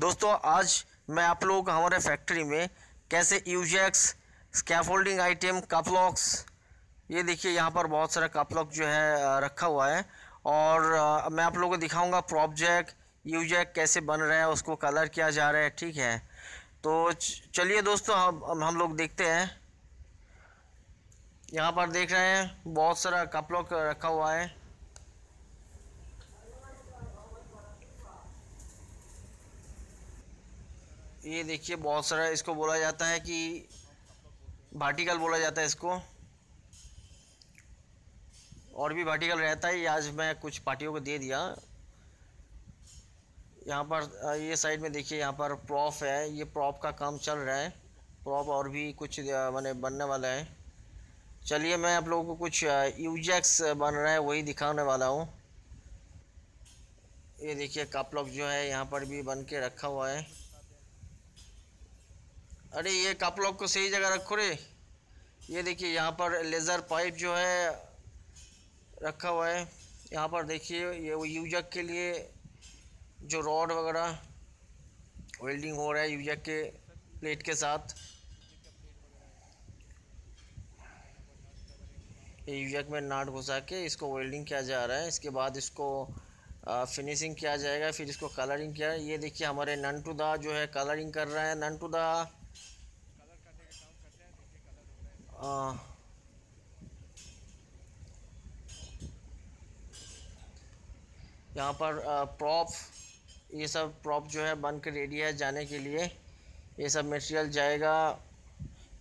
दोस्तों आज मैं आप लोग हमारे फैक्ट्री में कैसे यूजेक्स स्कैफोल्डिंग आइटम कपलॉक्स ये देखिए यहाँ पर बहुत सारा कपलॉक जो है रखा हुआ है और मैं आप लोगों को दिखाऊंगा प्रॉप जैक यू जैक कैसे बन रहा है उसको कलर किया जा रहा है ठीक है तो चलिए दोस्तों हम हम लोग देखते हैं यहाँ पर देख रहे हैं बहुत सारा कपलॉक रखा हुआ है ये देखिए बहुत सारा इसको बोला जाता है कि भाटिकल बोला जाता है इसको और भी भाटिकल रहता है आज मैं कुछ पार्टियों को दे दिया यहाँ पर ये साइड में देखिए यहाँ पर प्रॉप है ये प्रॉप का काम चल रहा है प्रॉप और भी कुछ मैंने बनने वाला है चलिए मैं आप लोगों को कुछ यूजैक्स बन रहा है वही दिखाने वाला हूँ ये देखिए कपलॉक जो है यहाँ पर भी बन के रखा हुआ है अरे ये कप लॉक को सही जगह रखो रे ये देखिए यहाँ पर लेज़र पाइप जो है रखा हुआ है यहाँ पर देखिए ये वो यूजक के लिए जो रॉड वगैरह वेल्डिंग हो रहा है यूजक के प्लेट के साथ यूजक में नाट घुसा के इसको वेल्डिंग किया जा रहा है इसके बाद इसको फिनिशिंग किया जाएगा फिर इसको कलरिंग किया ये देखिए हमारे नन टू दा जो है कलरिंग कर रहा है टू दा uh, यहाँ पर प्रॉप uh, ये सब प्रॉप जो है बन के रेडी है जाने के लिए ये सब मटेरियल जाएगा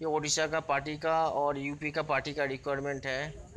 ये ओडिशा का पार्टी का और यूपी का पार्टी का रिक्वायरमेंट है